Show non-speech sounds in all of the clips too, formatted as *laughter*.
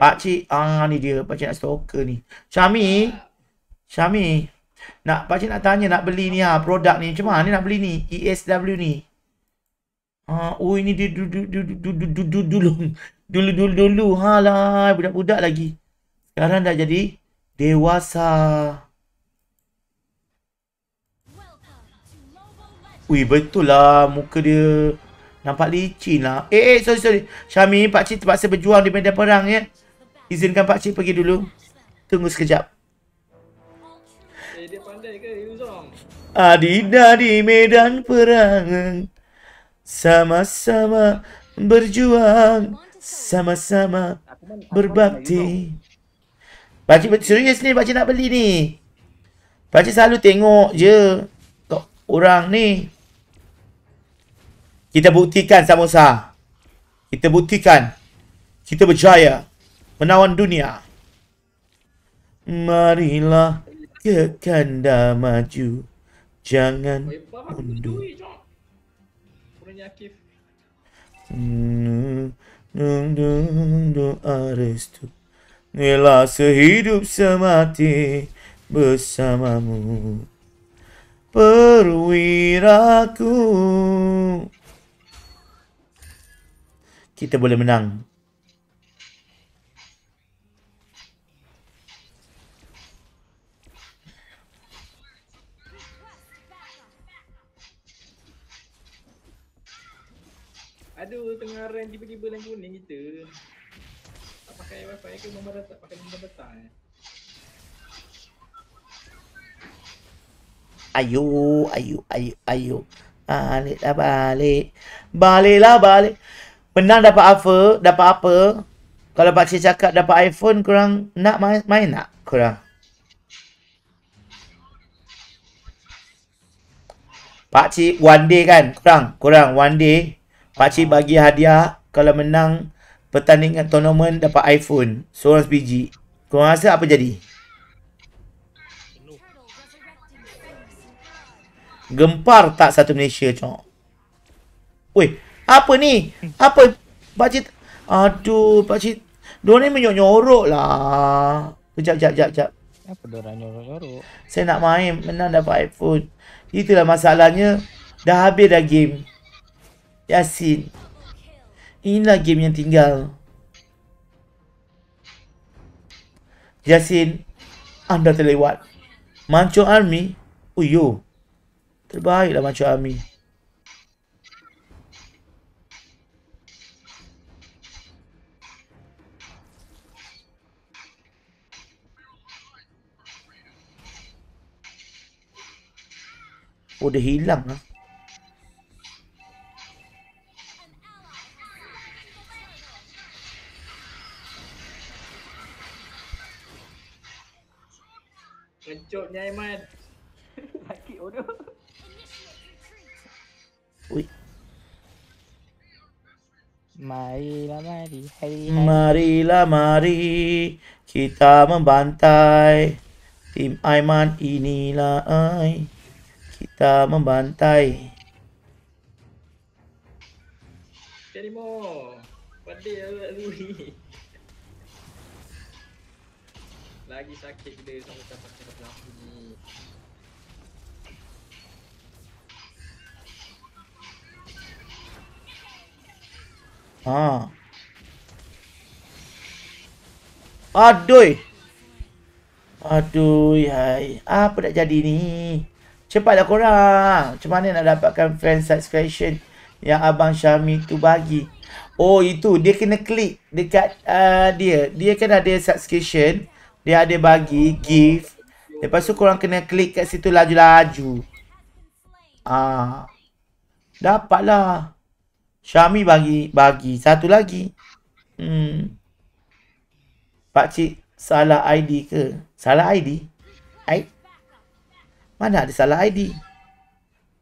Pakcik, ah ni dia. Pakcik nak stalker ni. Syami. Syami. Nak, pakcik nak tanya nak beli ni ah produk ni. Macam mana nak beli ni? ESW ni. Ah, oh ini dia dulu dulu dulu dulu dulu budak-budak lagi. Sekarang dah jadi dewasa. Ui betul lah muka dia Nampak licin lah. Eh, eh, sorry, sorry. Syami, pakcik terpaksa berjuang di medan perang, ya? Izinkan pakcik pergi dulu. Tunggu sekejap. Eh, Adina di medan perang. Sama-sama berjuang. Sama-sama berbakti. Pakcik, serius ni pakcik nak beli ni. Pakcik selalu tengok je. Kok orang ni. Kita buktikan sama sah, Kita buktikan. Kita berjaya. Menawan dunia. Marilah ke kanda maju. Jangan mundur. Nung-nung-nung arestu. Nila sehidup semati bersamamu. Perwiraku. Perwiraku kita boleh menang. Aduh, tengah run tiba-tiba lampu kuning kita. Tak pakai wifi ke mama tak pakai benda besar eh? ayo, Ayo, ayo, ayo, ayo. Baliklah balik. Baliklah balik. Lah, Menang dapat apa? Dapat apa? Kalau Pak Cik cakap dapat iPhone, kurang nak main, main nak? Kurang. Pak Cik one day kan? Kurang. Kurang one day. Pak Cik bagi hadiah kalau menang pertandingan tournament dapat iPhone. Seorang biji. Kau rasa apa jadi? Gempar tak satu Malaysia, cok? Weh, apa ni? Apa? Pakcik... Aduh, pakcik... Diorang ni menyorok-nyorok lah. Kejap, kejap, kejap, Kenapa diorang nyorok-nyorok? Saya nak main. Menang dapat iPhone. Itulah masalahnya. Dah habis dah game. Yasin. Inilah game yang tinggal. Yasin. Anda terlewat. Mancung Army. Uyuh. Terbaiklah Mancung Army. Oh dia hilang lah Kencuknya Iman *laughs* Sakit bodoh Marilah mari, hari, hari. Marilah mari kita membantai tim Aiman inilah ai kita membantai. Cari mo. Pandai awak ni. Lagi sakit dia sama macam pasal pelaku Ha. Aduh. Aduh, hai. Apa dah jadi ni? Cepatlah korang. Macam mana nak dapatkan friend subscription yang Abang Syami tu bagi. Oh itu dia kena klik dekat uh, dia. Dia kan ada subscription. Dia ada bagi gift. Lepas tu korang kena klik kat situ laju-laju. Ah. Dapatlah. Syami bagi bagi satu lagi. Hmm. Pak salah ID ke? Salah ID? Aid? Mana ada salah ID?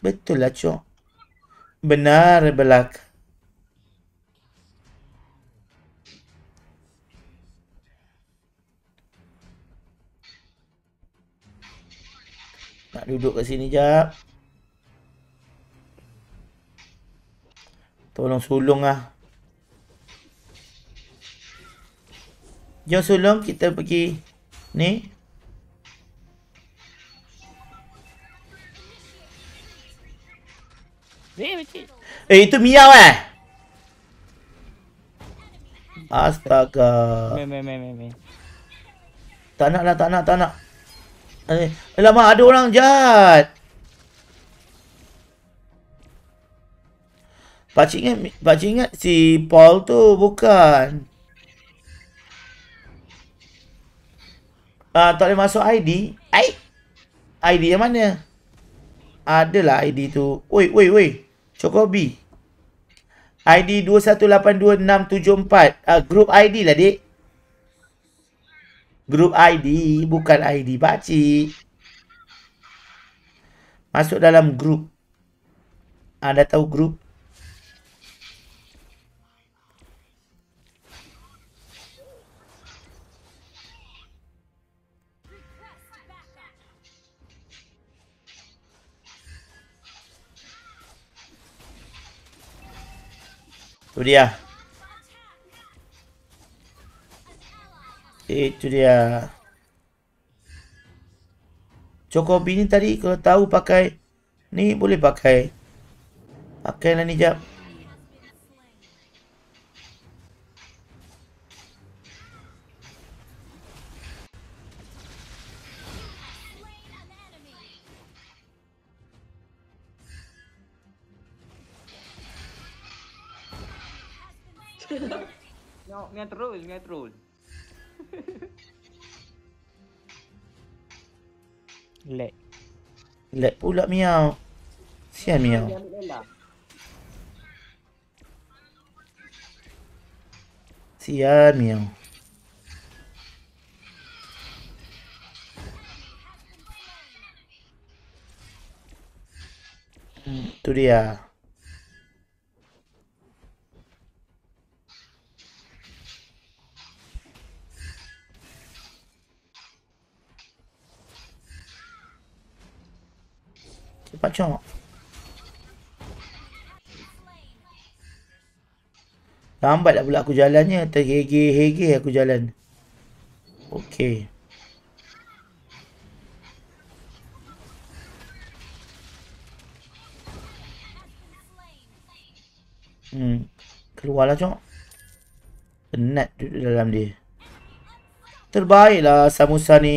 Betul lah, Cok. Benar belak. Nak duduk kat sini jap. Tolong sulung lah. Jom sulung kita pergi ni. Eh itu miau eh. Astaga. Me me me me. Tak nak lah, tak nak, tak nak. Eh, eh lama ada orang jahat. Pakcik ingat, pakcik ingat si Paul tu bukan. Ah, tak boleh masuk ID. Ai. ID yang mana? Adalah ID tu. Woi, woi, woi. Cokobi. Cokobi. ID 2182674. Uh, group ID lah, dik. Group ID, bukan ID, pakcik. Masuk dalam group. ada ah, tahu group? Itu dia. Eh, itu dia. Cokobi ni tadi kalau tahu pakai ni boleh pakai. pakai Pakailah ni jap. no, nga troll, nga troll. Lek. Lek pula miau. Sian miau. Sian miau. Hmm, tu dia. lambat lah pula aku jalannya Terhege-hege aku jalan Okay Hmm Keluarlah cok Penat duduk dalam dia Terbaiklah Samosa ni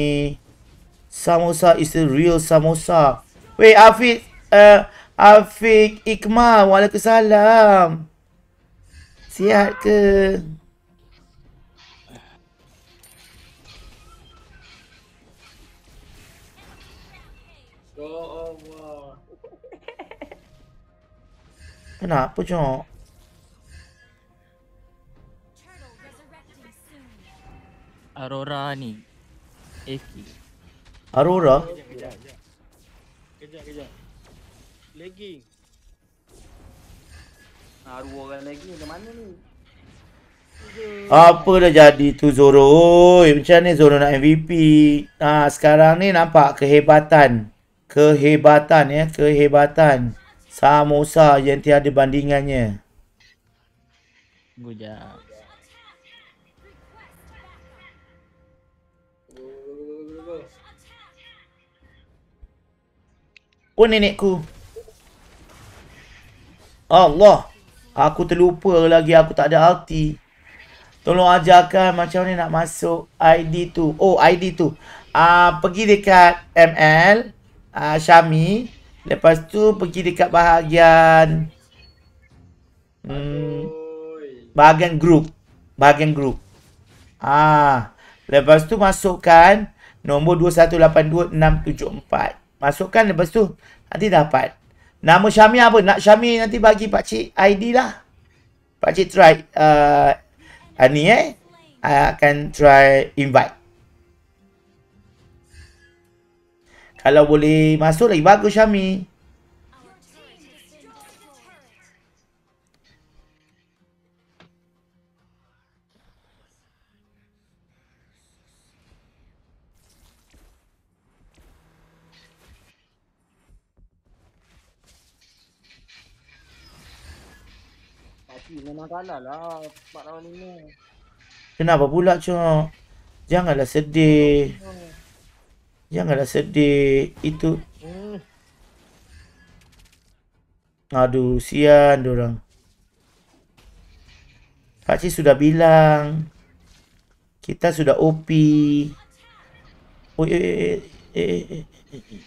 Samosa is the real Samosa Wait Afiq uh, Afiq Ikmal Waalaikumsalam Waalaikumsalam Sihat ke? Ya Allah. *laughs* Kenapa, Jok? Aurora ni. AFK. Aurora? Kejap, kejap. Kejap, kejap. Legging. Haru orang lagi macam ni? Apa dah jadi tu Zoro? Oi, macam ni Zoro nak MVP. Ha, sekarang ni nampak kehebatan. Kehebatan ya, kehebatan. Samosa yang tiada bandingannya. Guja. Oh nenekku. Allah. Aku terlupa lagi aku tak ada alti. Tolong ajarkan macam ni nak masuk ID tu. Oh, ID tu. Ah uh, pergi dekat ML ah uh, Xiaomi, lepas tu pergi dekat bahagian hmm, bahagian group, bahagian group. Ah, lepas tu masukkan nombor 2182674. Masukkan lepas tu nanti dapat. Nama Syami apa? Nak Syami nanti bagi pak cik ID lah. Pak cik try uh, ni eh. I akan try invite. Kalau boleh masuk lagi bagus Syami. memang kalah lah empat lawan lima kenapa pula cok janganlah sedih janganlah sedih itu hmm. aduh sian orang Pakcik sudah bilang kita sudah OP oh, eh, eh, eh, eh, eh.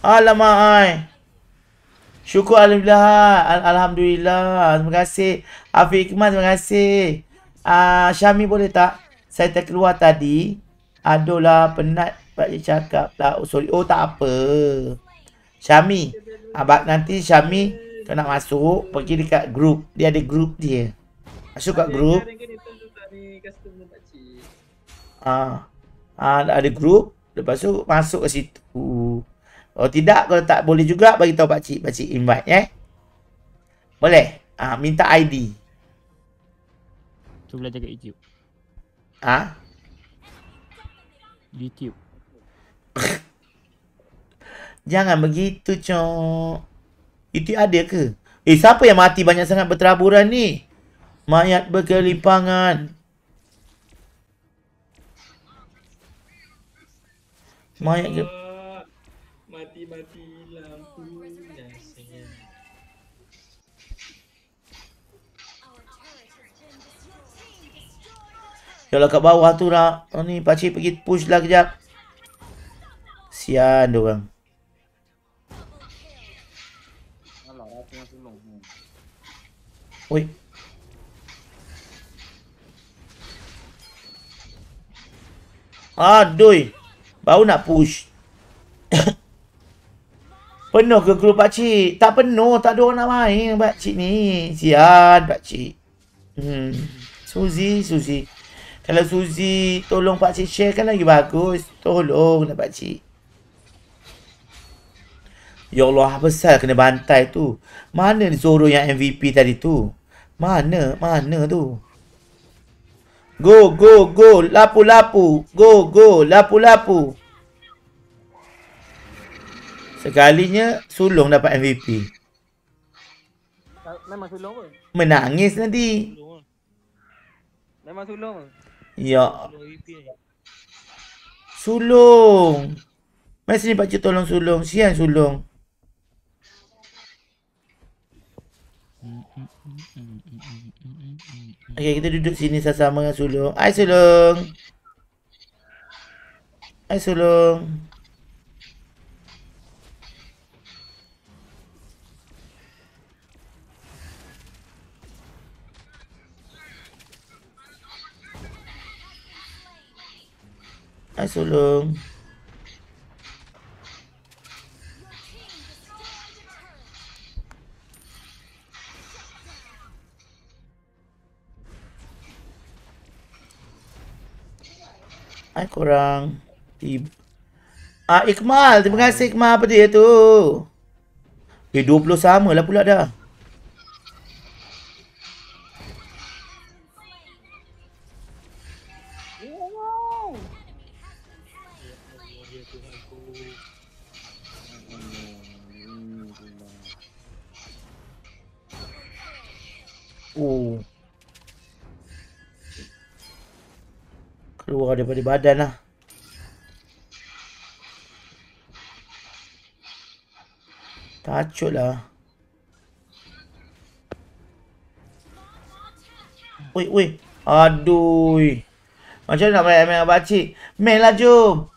Alamak ai Syukur Alhamdulillah. Alhamdulillah. Terima kasih. Afiq Iqman, terima kasih. Uh, Syami boleh tak? Saya terkeluar tadi. Adalah penat. Pak Cik cakap Tak Oh, sorry. Oh, tak apa. Syami. Abang ah, nanti Syami kena masuk. Pergi dekat grup. Dia ada grup dia. Masuk kat grup. Ah, uh, ada grup. Lepas tu masuk ke situ. Kalau oh, tidak, kalau tak boleh juga, bagi tahu pak cik, pak cik invite eh. Boleh. Ah, ha, minta ID. Tu belajar kat YouTube. Ah. Ha? YouTube. *laughs* Jangan begitu, cok. Itu ada ke? Eh, siapa yang mati banyak sangat berteraburan ni? Mayat berkelipangan. Mayat ke... Yalah kat bawah tu nak. Oh ni pakcik pergi push lah kejap. Sian diorang. Oi. Aduh. Baru nak push. *coughs* penuh ke kru pak Tak penuh, tak ada orang nak main pak ni. Sian pak cik. Hmm. Suzy, Suzy. Kalau Suzy tolong pakcik share kan lagi bagus. Tolong lah pakcik. Ya Allah besar kena bantai tu. Mana ni Zoro yang MVP tadi tu? Mana? Mana tu? Go go go lapu lapu. Go go lapu lapu. Sekalinya sulung dapat MVP. Memang sulung Menangis nanti. Memang sulung Ya. Sulung. Mari sini pakcik tolong sulung. Sian sulung. Okay kita duduk sini sama-sama dengan sulung. Hai sulung. Hai sulung. Hai sulung. Ay, sulong. Ay, kurang. Ib. Ah, Ikmal. Terima kasih, Ikmal. Apa dia tu? Eh, 20 sama lah pula dah. Oh. Keluar daripada badan lah. Tajuk lah. Ui, ui. Aduh. Macam mana nak main dengan pakcik? Main lah jom.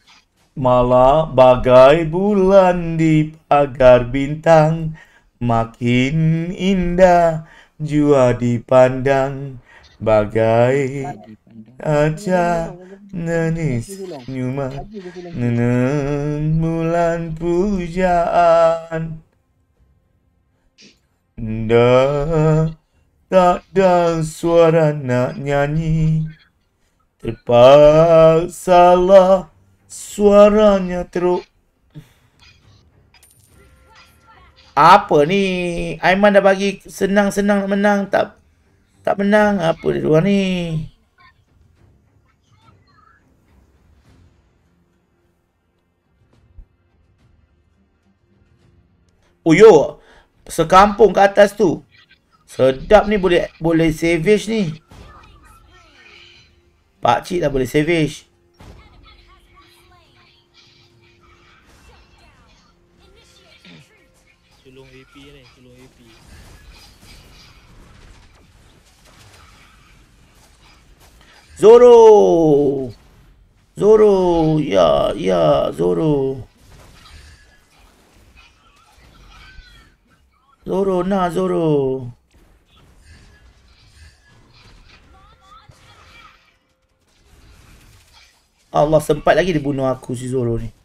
Malah bagai bulan di pagar bintang Makin indah jua dipandang bagai aja nenis nyuma neneng bulan pujaan da tak ada suara nak nyanyi terpaksa lah suaranya teruk apa ni Aiman dah bagi senang-senang menang tak tak menang apa dia orang ni Uyo sekampung kat atas tu sedap ni boleh boleh savage ni Pak cik dah boleh savage Zoro! Zoro! ya, ya, Zoro! Zoro, na, Zoro! Allah sempat lagi dia bunuh aku si Zoro ni.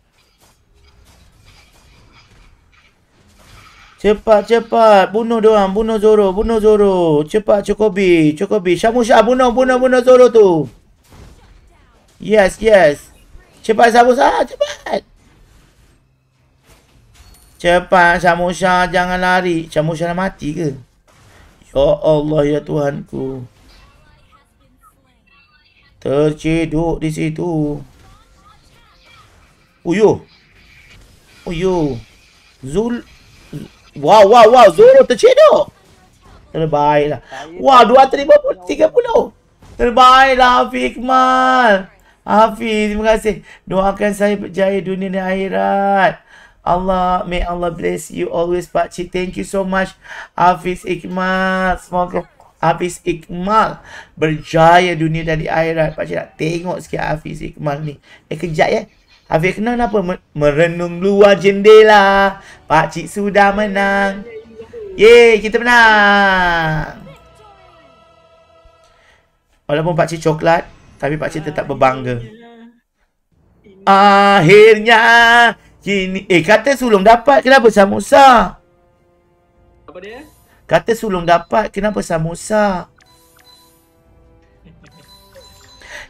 Cepat, cepat. Bunuh dia orang. Bunuh Zoro. Bunuh Zoro. Cepat, Chocobi. Chocobi. Shamusha, bunuh. Bunuh, bunuh Zoro tu. Yes, yes. Cepat, Shamusha. Ah, cepat. Cepat, Shamusha. Jangan lari. Shamusha dah mati ke? Ya Allah, ya Tuhanku. terceduk di situ. Uyuh. Uyuh. Zul. Wow, wow, wow. Zoro tercedok. Terbaiklah. Wah, dua terima pun tiga puluh. Terbaiklah, Afiq Iqmal. Afiq, terima kasih. Doakan saya berjaya dunia dan akhirat. Allah, may Allah bless you always, Pakcik. Thank you so much, Hafiz Iqmal. Semoga Hafiz Iqmal berjaya dunia dan di akhirat. Pakcik nak tengok sikit Hafiz Iqmal ni. Eh, kejap ya. Hafiz kenang apa? Merenung luar jendela. Pak cik sudah menang. Yeay, kita menang. Walaupun pak cik coklat, tapi pak cik tetap berbangga. Akhirnya kini eh kata sulung dapat kenapa samosa? Apa dia? Kata sulung dapat kenapa samosa?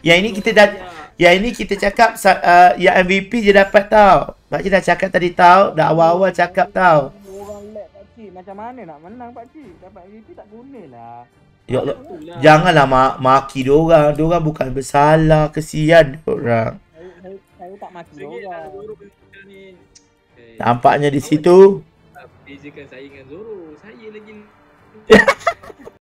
Ya ini kita dah yang ini kita cakap uh, Yang MVP je dapat tau Pakcik dah cakap tadi tau Dah awal-awal cakap tau Orang Macam mana nak menang pakcik Dapat MVP tak guna lah Ya Allah Janganlah Mak maki diorang Diorang bukan bersalah Kesian orang. Saya, saya, saya tak maki diorang lah, eh, Nampaknya di situ ah, Bezakan saya dengan Zoro Saya lagi *laughs*